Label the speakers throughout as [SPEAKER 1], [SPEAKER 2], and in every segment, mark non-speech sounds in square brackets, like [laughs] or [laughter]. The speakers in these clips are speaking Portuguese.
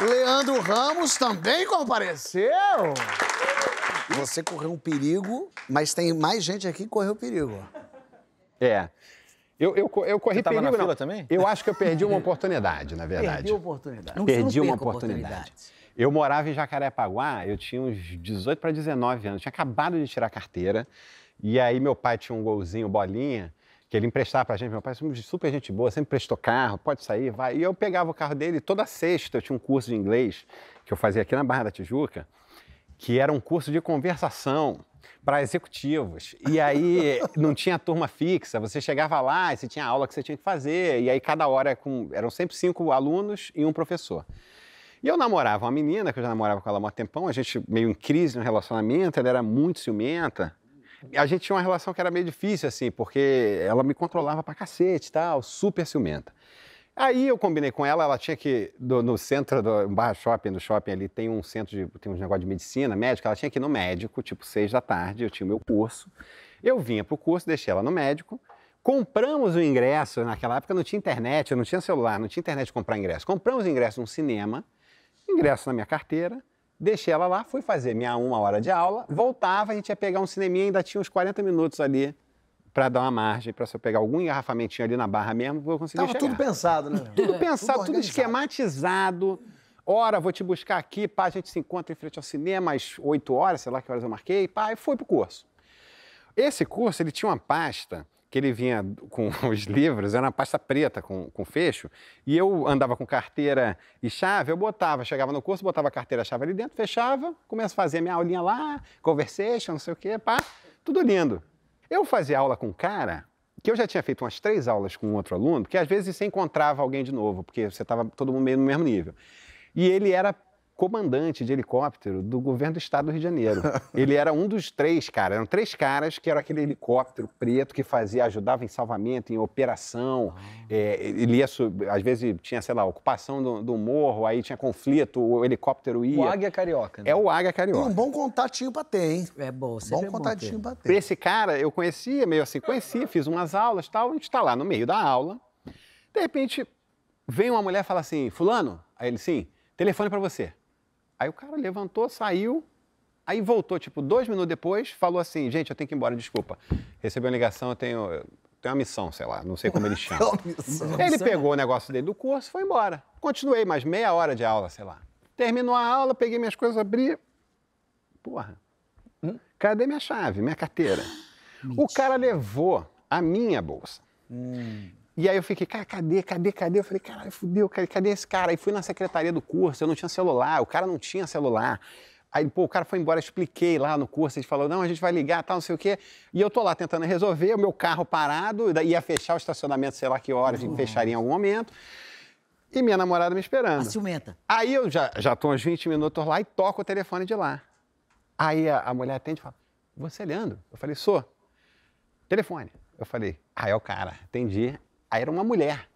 [SPEAKER 1] Leandro Ramos também compareceu. Você correu um perigo, mas tem mais gente aqui que correu perigo.
[SPEAKER 2] É. Eu, eu, eu corri Você tava perigo, na fila não. também? Eu acho que eu perdi uma oportunidade, na [laughs] verdade. Perdi uma
[SPEAKER 1] oportunidade.
[SPEAKER 2] Não, perdi uma oportunidade. oportunidade. Eu morava em Jacarepaguá, eu tinha uns 18 para 19 anos, tinha acabado de tirar a carteira. E aí meu pai tinha um golzinho, bolinha, que ele emprestava pra gente. Meu pai é sempre super gente boa, sempre prestou carro, pode sair, vai. E eu pegava o carro dele toda sexta. Eu tinha um curso de inglês que eu fazia aqui na Barra da Tijuca, que era um curso de conversação para executivos. E aí [laughs] não tinha turma fixa, você chegava lá e você tinha aula que você tinha que fazer. E aí cada hora com... eram sempre cinco alunos e um professor. E eu namorava uma menina, que eu já namorava com ela há um tempão, a gente meio em crise no relacionamento, ela era muito ciumenta, a gente tinha uma relação que era meio difícil, assim, porque ela me controlava pra cacete e tal, super ciumenta. Aí eu combinei com ela, ela tinha que, do, no centro do Barra Shopping, no shopping ali, tem um centro de, tem um negócio de medicina, médica, ela tinha que ir no médico, tipo seis da tarde, eu tinha o meu curso. Eu vinha pro curso, deixei ela no médico, compramos o ingresso, naquela época não tinha internet, eu não tinha celular, não tinha internet de comprar ingresso. Compramos o ingresso num cinema, ingresso na minha carteira, Deixei ela lá, fui fazer minha uma hora de aula, voltava, a gente ia pegar um cineminha, ainda tinha uns 40 minutos ali para dar uma margem, para se eu pegar algum engarrafamentinho ali na barra mesmo, vou conseguir Tava chegar. tudo pensado, né? É, tudo pensado, tudo, tudo esquematizado. Ora, vou te buscar aqui, pá, a gente se encontra em frente ao cinema às 8 horas, sei lá que horas eu marquei, pá, e foi pro curso. Esse curso, ele tinha uma pasta que ele vinha com [laughs] os livros, era uma pasta preta com, com fecho, e eu andava com carteira e chave, eu botava, chegava no curso, botava a carteira e chave ali dentro, fechava, começo a fazer minha aulinha lá, conversation, não sei o quê, pá, tudo lindo. Eu fazia aula com um cara, que eu já tinha feito umas três aulas com um outro aluno, que às vezes você encontrava alguém de novo, porque você estava todo mundo meio no mesmo nível. E ele era comandante de helicóptero do governo do estado do Rio de Janeiro. [laughs] Ele era um dos três, cara. Eram três caras que era aquele helicóptero preto que fazia, ajudava em salvamento, em operação. Ah. É, ele ia, às vezes tinha, sei lá, ocupação do, do, morro, aí tinha conflito, o helicóptero ia. O Águia é
[SPEAKER 1] Carioca. Né? É o
[SPEAKER 2] Águia Carioca. E um
[SPEAKER 1] bom contatinho pra ter, hein?
[SPEAKER 2] É bom, você é Bom contatinho bom ter. pra ter. Esse cara eu conhecia, meio assim, conhecia, fiz umas aulas e tal. A gente tá lá no meio da aula. De repente, vem uma mulher e fala assim, fulano, aí ele, sim, telefone para você. Aí o cara levantou, saiu, aí voltou, tipo, dois minutos depois, falou assim, gente, eu tenho que ir embora, desculpa. Recebi uma ligação, eu tenho, eu tenho uma missão, sei lá, não sei como ele [laughs] chama. ele pegou o negócio dele do curso foi embora. Continuei mais meia hora de aula, sei lá. Terminou a aula, peguei minhas coisas, abri. Porra, hum? cadê minha chave, minha carteira? [gasps] O cara levou a minha bolsa. Hum. E aí eu fiquei, cara, cadê, cadê, cadê? Eu falei, caralho, fudeu, cadê esse cara? Aí fui na secretaria do curso, eu não tinha celular, o cara não tinha celular. Aí, pô, o cara foi embora, expliquei lá no curso, ele falou, não, a gente vai ligar, tal, não sei o quê. E eu tô lá tentando resolver, o meu carro parado, ia fechar o estacionamento, sei lá que horas, uhum. fecharia em algum momento. E minha namorada me esperando. A ciumenta. Aí eu já, já tô uns 20 minutos lá e toco o telefone de lá. Aí a, a mulher atende e fala, você é Leandro? Eu falei, sou. Telefone. Eu falei, ah, é o cara, entendi. Aí era uma mulher.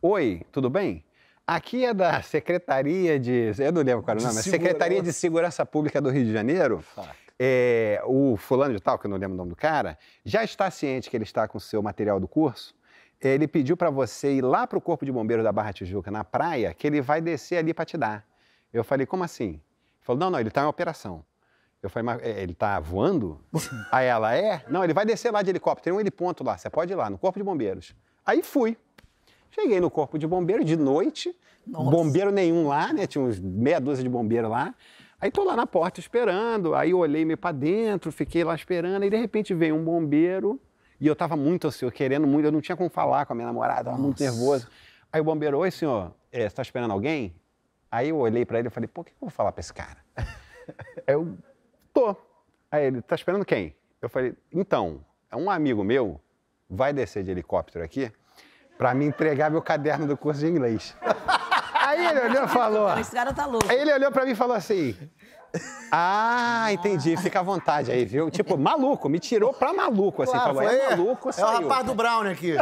[SPEAKER 2] Oi, tudo bem? Aqui é da Secretaria de. Eu não lembro qual era o nome, mas Secretaria de Segurança Pública do Rio de Janeiro. É, o fulano de tal, que eu não lembro o nome do cara, já está ciente que ele está com o seu material do curso. Ele pediu para você ir lá para o Corpo de Bombeiros da Barra Tijuca, na praia, que ele vai descer ali para te dar. Eu falei, como assim? Ele falou, não, não, ele está em operação. Eu falei, mas é, ele está voando? [laughs] Aí ela é? Não, ele vai descer lá de helicóptero, tem um heliponto lá, você pode ir lá, no Corpo de Bombeiros. Aí fui. Cheguei no corpo de bombeiro de noite, Nossa. bombeiro nenhum lá, né? Tinha uns meia dúzia de bombeiro lá. Aí tô lá na porta esperando, aí olhei meio para dentro, fiquei lá esperando, e de repente veio um bombeiro, e eu tava muito assim, querendo muito, eu não tinha como falar com a minha namorada, tava Nossa. muito nervoso. Aí o bombeiro, oi senhor, é, você tá esperando alguém? Aí eu olhei para ele e falei, pô, o que eu vou falar para esse cara? [laughs] eu, tô. Aí ele, tá esperando quem? Eu falei, então, é um amigo meu vai descer de helicóptero aqui para me entregar meu caderno do curso de inglês. [laughs] Aí ele olhou e falou. Esse cara tá louco. Aí ele olhou para mim e falou assim. Ah, entendi. Fica à vontade aí, viu? Tipo, maluco, me tirou pra maluco, assim. Claro, falou, é, é maluco, saiu. É o rapaz do Brown aqui.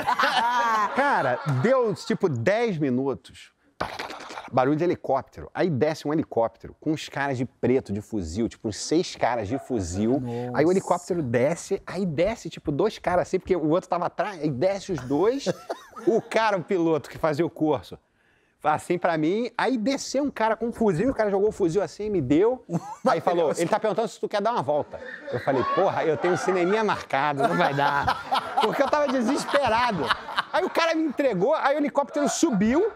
[SPEAKER 2] cara, deu, tipo, 10 minutos Barulho de helicóptero. Aí desce um helicóptero com uns caras de preto, de fuzil, tipo, uns seis caras de fuzil. Nossa. Aí o helicóptero desce, aí desce, tipo, dois caras assim, porque o outro tava atrás, aí desce os dois. o cara, o piloto que fazia o curso assim para mim. Aí desceu um cara com um fuzil, o cara jogou o fuzil assim, e me deu. [laughs] aí falou, ele tá perguntando se tu quer dar uma volta. Eu falei, porra, eu tenho um cineminha marcado, não vai dar. Porque eu tava desesperado. Aí o cara me entregou, aí o helicóptero subiu,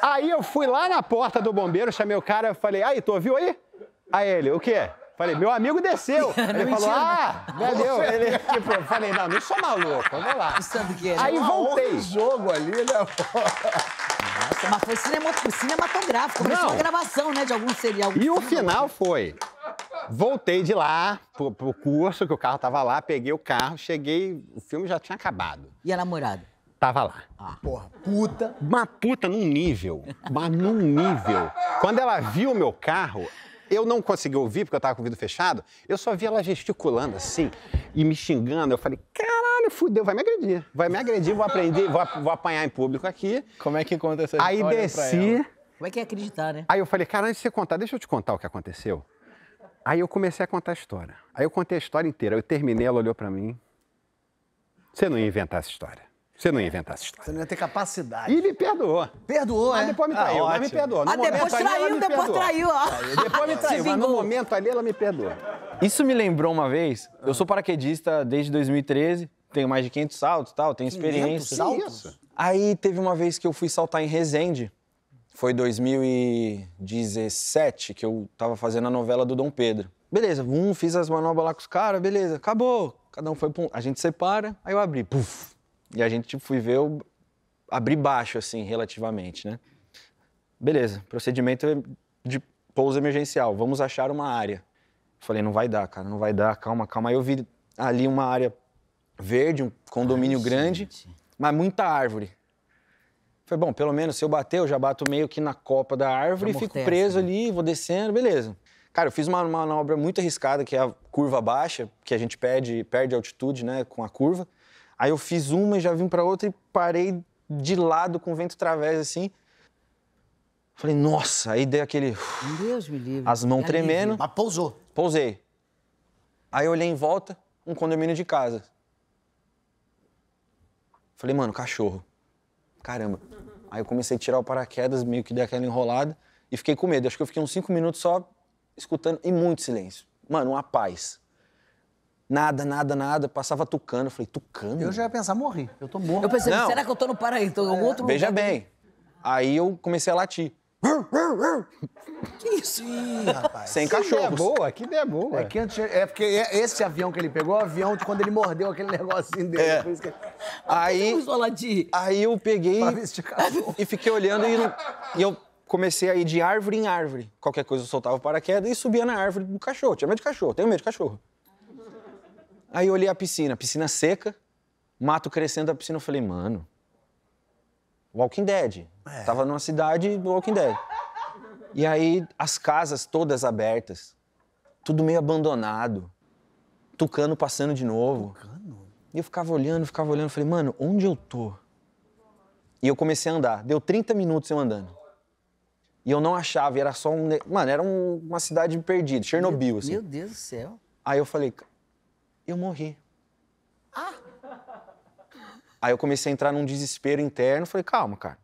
[SPEAKER 2] Aí eu fui lá na porta do bombeiro, chamei o cara, falei, aí, tu ouviu aí? Aí ele, o quê? Falei, meu amigo desceu. [laughs] Ele falou, ah, valeu. Ele, [laughs] tipo, eu falei, não, não sou maluco, vamos lá. É, né? voltei. aí voltei. jogo ali, né?
[SPEAKER 1] mas foi cinema, cinematográfico, começou a gravação, né, de algum serial. E o final
[SPEAKER 2] foi, voltei de lá pro, pro curso, que o carro tava lá, peguei o carro, cheguei, o filme já tinha acabado. E a namorada? tava lá. Ah, porra, puta. Uma puta num nível, mas num nível. Quando ela viu o meu carro, eu não consegui ouvir porque eu tava com o vidro fechado, eu só vi ela gesticulando assim e me xingando. Eu falei, caralho, fudeu, vai me agredir. Vai me agredir, vou aprender, vou, vou apanhar em público aqui. Como é que conta essa história Aí desci. Como é que é acreditar, né? Aí eu falei, antes de você contar, deixa eu te contar o que aconteceu. Aí eu comecei a contar a história. Aí eu contei a história inteira. Eu terminei, ela olhou para mim. Você não ia inventar essa história. Você não ia inventar essa história. Você não ia ter capacidade. E me perdoou. Perdoou, mas ah, é? depois me ah, traiu, ah, mas me perdoou. No ah, depois traiu, ali, depois perdoou. traiu, ó. Depois me [laughs] traiu, mas no momento ali ela me perdoa. Isso me lembrou
[SPEAKER 1] uma vez, eu sou paraquedista desde 2013, tenho mais de 500 saltos e tal, tenho experiência. 500 saltos? Aí teve uma vez que eu fui saltar em Resende, foi 2017, que eu tava fazendo a novela do Dom Pedro. Beleza, um, fiz as manobras lá com os caras, beleza, acabou. Cada um foi, pum, a gente separa, aí eu abri, puf, e a gente tipo, fui ver, eu abri baixo, assim, relativamente, né? Beleza, procedimento de pouso emergencial, vamos achar uma área. Falei, não vai dar, cara, não vai dar, calma, calma. Aí eu vi ali uma área verde, um condomínio Ai, grande, gente. mas muita árvore. Falei, bom, pelo menos se eu bater, eu já bato meio que na copa da árvore e fico preso né? ali, vou descendo, beleza. Cara, eu fiz uma manobra muito arriscada, que é a curva baixa, que a gente perde, perde altitude, né, com a curva. Aí eu fiz uma e já vim para outra e parei de lado com o vento través assim. Falei, nossa, aí dei aquele. Deus me livre. As mãos é tremendo. Mas pousou. Pousei. Aí eu olhei em volta, um condomínio de casa. Falei, mano, cachorro. Caramba. Aí eu comecei a tirar o paraquedas, meio que dei aquela enrolada e fiquei com medo. Acho que eu fiquei uns cinco minutos só escutando e muito silêncio. Mano, uma paz. Nada, nada, nada. Passava tucano. Eu falei, tucano? Eu já ia pensar, morri. Eu tô morto. Eu pensei, Não. será que eu tô no paraíso Tô em algum outro Veja lugar? bem. Aí eu comecei a latir.
[SPEAKER 2] Que isso? Ih, rapaz. Sem cachorro. Que ideia boa,
[SPEAKER 1] que ideia boa. É, que antes, é porque é esse avião que ele pegou é o avião de quando ele mordeu aquele [laughs] negocinho dele. É. Por isso que... aí, de... aí eu peguei e fiquei olhando e, e, eu comecei a ir de árvore em árvore. Qualquer coisa eu soltava o paraquedas e subia na árvore do cachorro. Tinha medo de cachorro, tenho medo de cachorro. Aí eu olhei a piscina, piscina seca, mato crescendo da piscina. Eu falei, mano, Walking Dead. É. Tava numa cidade Walking Dead. E aí as casas todas abertas, tudo meio abandonado, tucano passando de novo. Tucano? E eu ficava olhando, ficava olhando, falei, mano, onde eu tô? E eu comecei a andar. Deu 30 minutos eu andando. E eu não achava, era só um. Mano, era um, uma cidade perdida, Chernobyl, meu, assim. Meu Deus do céu. Aí eu falei, eu morri. Ah! Aí eu comecei a entrar num desespero interno, falei, calma, cara.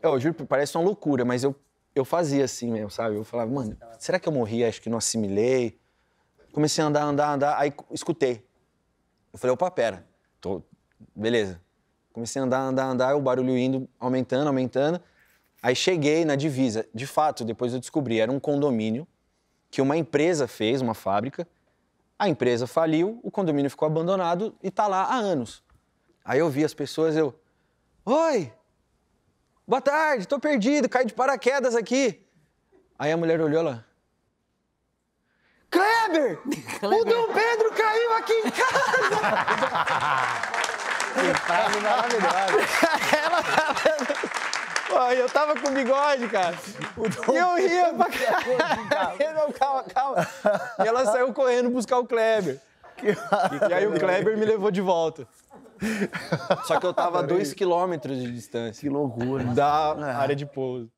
[SPEAKER 1] Eu juro, parece uma loucura, mas eu, eu fazia assim mesmo, sabe? Eu falava, mano, será que eu morri? Acho que não assimilei. Comecei a andar, andar, andar, aí escutei. Eu falei, opa, pera, tô... beleza. Comecei a andar, andar, andar, o barulho indo, aumentando, aumentando. Aí cheguei na divisa. De fato, depois eu descobri, era um condomínio que uma empresa fez, uma fábrica, a empresa faliu, o condomínio ficou abandonado e está lá há anos. Aí eu vi as pessoas, eu. Oi! Boa tarde, tô perdido, caí de paraquedas aqui. Aí a mulher olhou lá. Kleber! Kleber. O Dom Pedro caiu aqui em casa!
[SPEAKER 2] [laughs] [laughs]
[SPEAKER 1] ela, ela... Pô, eu tava com bigode, cara. Dom... Então- e eu ria [laughs] pra é caralho. calma, calma. E ela saiu correndo buscar o Kleber. Que... E, e aí o Kleber me levou de volta. Só que eu tava a dois quilômetros de distância. Que loucura. Da é. área de pouso.